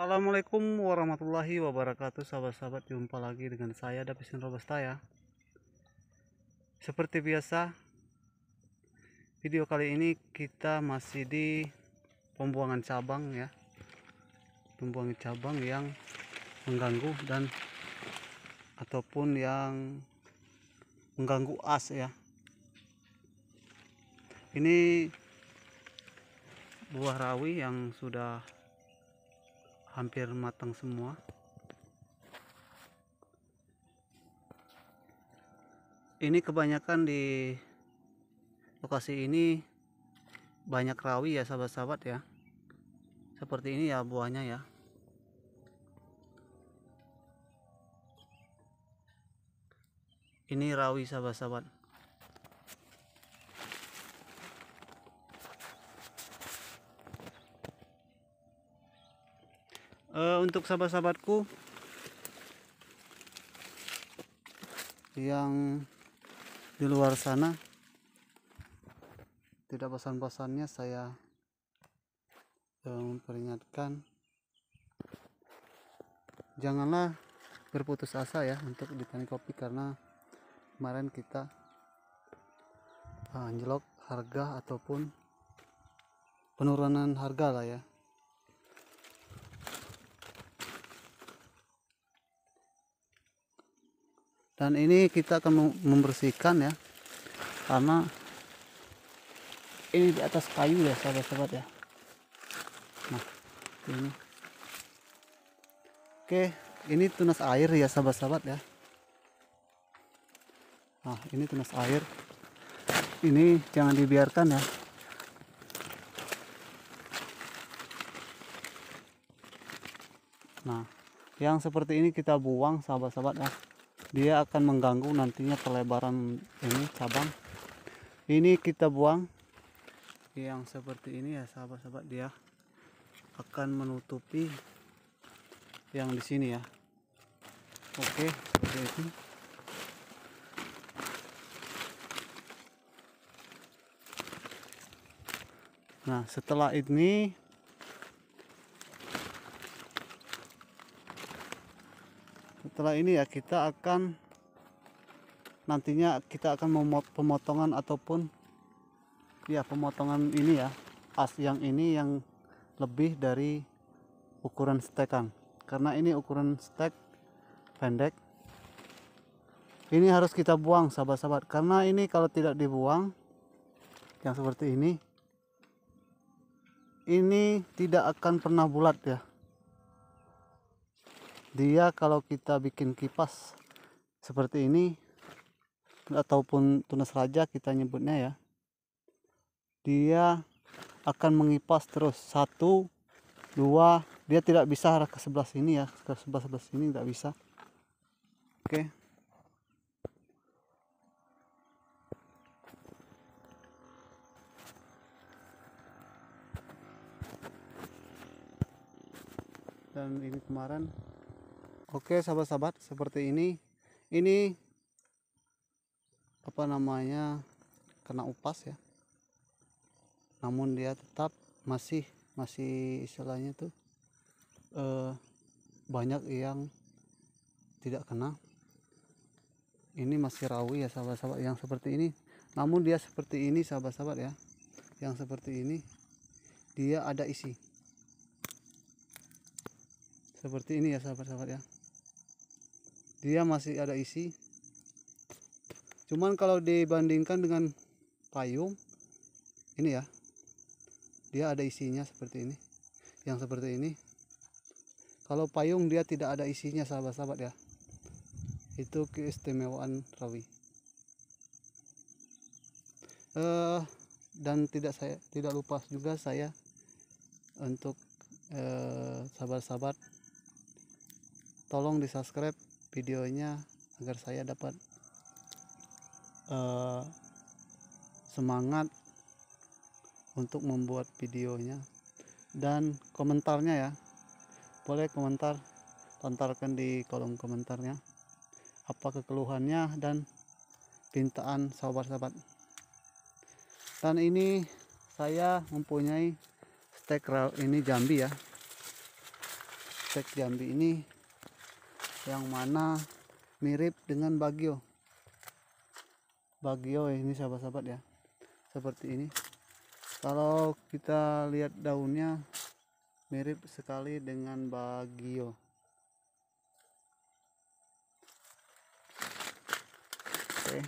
Assalamualaikum warahmatullahi wabarakatuh sahabat-sahabat jumpa lagi dengan saya Davisin Robusta ya seperti biasa video kali ini kita masih di pembuangan cabang ya pembuangan cabang yang mengganggu dan ataupun yang mengganggu as ya ini buah rawi yang sudah hampir matang semua ini kebanyakan di lokasi ini banyak rawi ya sahabat-sahabat ya seperti ini ya buahnya ya ini rawi sahabat-sahabat uh, untuk sahabat-sahabatku yang di luar sana tidak bosan-bosannya saya eh, memperingatkan janganlah berputus asa ya untuk ditani kopi karena kemarin kita eh, anjlok harga ataupun penurunan harga lah ya dan ini kita akan membersihkan ya karena ini di atas kayu ya sahabat-sahabat ya nah ini oke ini tunas air ya sahabat-sahabat ya nah ini tunas air ini jangan dibiarkan ya nah yang seperti ini kita buang sahabat-sahabat ya dia akan mengganggu nantinya pelebaran ini cabang ini kita buang yang seperti ini ya sahabat-sahabat dia akan menutupi yang di sini ya oke seperti itu nah setelah ini setelah ini ya kita akan nantinya kita akan memot pemotongan ataupun ya pemotongan ini ya as yang ini yang lebih dari ukuran stekan karena ini ukuran stek pendek ini harus kita buang sahabat-sahabat karena ini kalau tidak dibuang yang seperti ini ini tidak akan pernah bulat ya dia kalau kita bikin kipas seperti ini ataupun tunas raja kita nyebutnya ya dia akan mengipas terus satu dua dia tidak bisa arah ke sebelah sini ya ke sebelah sebelah sini tidak bisa oke okay. dan ini kemarin Oke sahabat-sahabat seperti ini ini apa namanya kena upas ya namun dia tetap masih masih istilahnya tuh eh, banyak yang tidak kena ini masih rawi ya sahabat-sahabat yang seperti ini namun dia seperti ini sahabat-sahabat ya yang seperti ini dia ada isi seperti ini ya sahabat-sahabat ya dia masih ada isi cuman kalau dibandingkan dengan payung ini ya dia ada isinya seperti ini yang seperti ini kalau payung dia tidak ada isinya sahabat-sahabat ya itu keistimewaan rawi uh, dan tidak saya tidak lupa juga saya untuk eh, sahabat-sahabat uh, tolong di subscribe videonya agar saya dapat uh, semangat untuk membuat videonya dan komentarnya ya boleh komentar lontarkan di kolom komentarnya apa kekeluhannya dan pintaan sahabat-sahabat dan ini saya mempunyai stek ini Jambi ya stek Jambi ini yang mana mirip dengan Bagio Bagio eh, ini sahabat-sahabat ya seperti ini kalau kita lihat daunnya mirip sekali dengan Bagio oke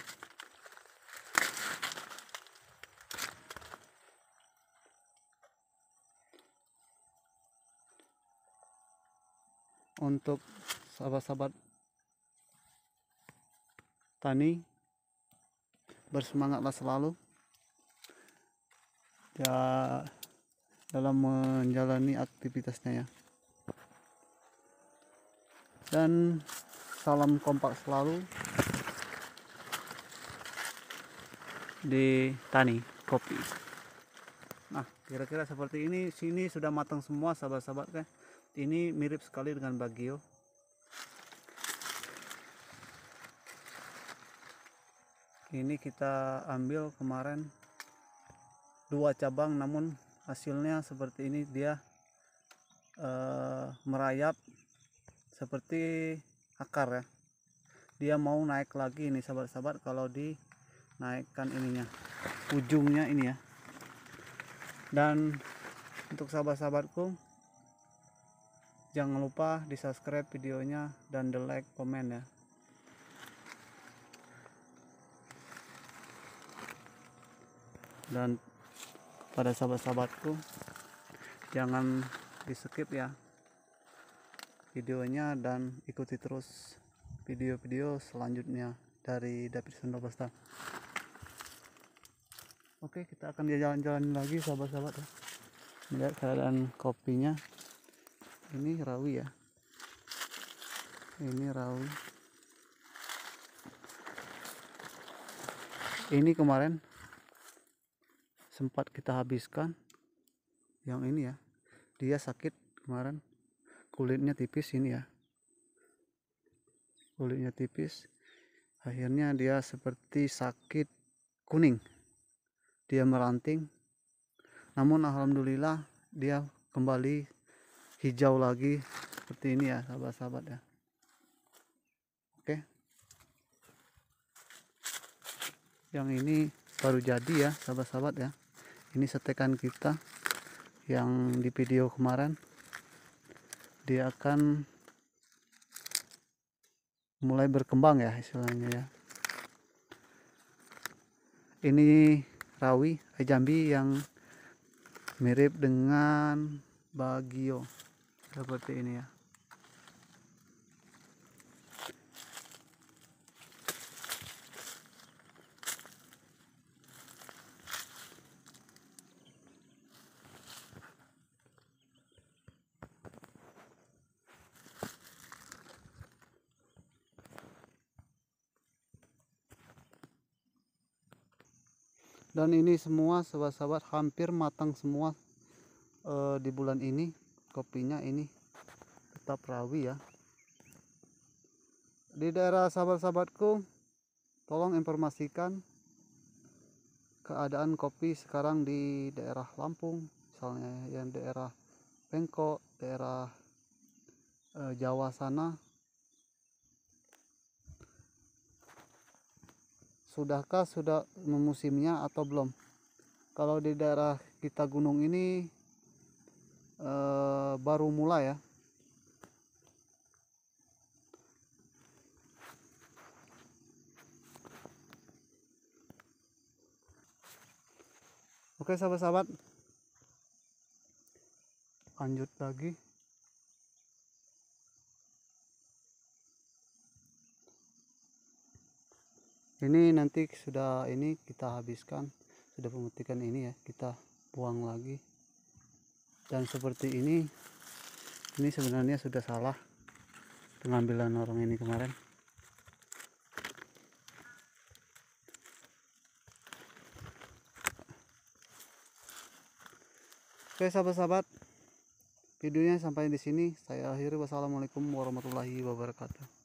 untuk sahabat-sahabat tani bersemangatlah selalu ya dalam menjalani aktivitasnya ya dan salam kompak selalu di tani kopi nah kira-kira seperti ini sini sudah matang semua sahabat-sahabat kan ini mirip sekali dengan bagio ini kita ambil kemarin dua cabang namun hasilnya seperti ini dia eh, merayap seperti akar ya dia mau naik lagi ini sahabat-sahabat kalau dinaikkan ininya ujungnya ini ya dan untuk sahabat-sahabatku jangan lupa di subscribe videonya dan the like komen ya dan pada sahabat-sahabatku jangan di skip ya videonya dan ikuti terus video-video selanjutnya dari David Basta oke kita akan jalan-jalan lagi sahabat-sahabat ya melihat keadaan kopinya ini rawi ya ini rawi ini kemarin sempat kita habiskan yang ini ya dia sakit kemarin kulitnya tipis ini ya kulitnya tipis akhirnya dia seperti sakit kuning dia meranting namun alhamdulillah dia kembali hijau lagi seperti ini ya sahabat-sahabat ya oke yang ini baru jadi ya sahabat-sahabat ya ini setekan kita yang di video kemarin dia akan mulai berkembang ya istilahnya ya ini rawi eh, jambi yang mirip dengan bagio seperti ini ya dan ini semua sahabat-sahabat hampir matang semua e, di bulan ini kopinya ini tetap rawi ya di daerah sahabat-sahabatku tolong informasikan keadaan kopi sekarang di daerah Lampung misalnya yang daerah Bengkok daerah e, Jawa sana sudahkah sudah musimnya atau belum kalau di daerah kita gunung ini e, baru mulai ya Oke sahabat-sahabat lanjut lagi ini nanti sudah ini kita habiskan sudah pemetikan ini ya kita buang lagi dan seperti ini ini sebenarnya sudah salah pengambilan orang ini kemarin Oke sahabat-sahabat, videonya sampai di sini. Saya akhiri. Wassalamualaikum warahmatullahi wabarakatuh.